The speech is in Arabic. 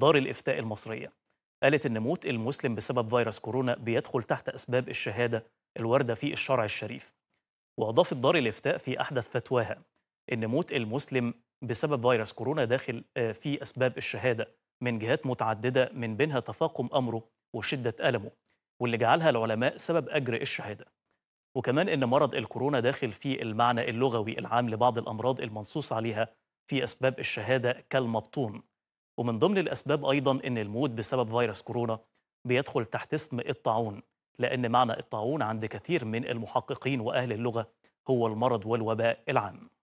دار الإفتاء المصرية قالت إن موت المسلم بسبب فيروس كورونا بيدخل تحت أسباب الشهادة الواردة في الشرع الشريف وأضافت دار الإفتاء في أحدث فتواها إن موت المسلم بسبب فيروس كورونا داخل آه، في أسباب الشهادة من جهات متعددة من بينها تفاقم أمره وشدة ألمه واللي جعلها العلماء سبب أجر الشهادة وكمان إن مرض الكورونا داخل في المعنى اللغوي العام لبعض الأمراض المنصوص عليها في أسباب الشهادة كالمبطون ومن ضمن الأسباب أيضا أن الموت بسبب فيروس كورونا بيدخل تحت اسم الطاعون لأن معنى الطاعون عند كثير من المحققين وأهل اللغة هو المرض والوباء العام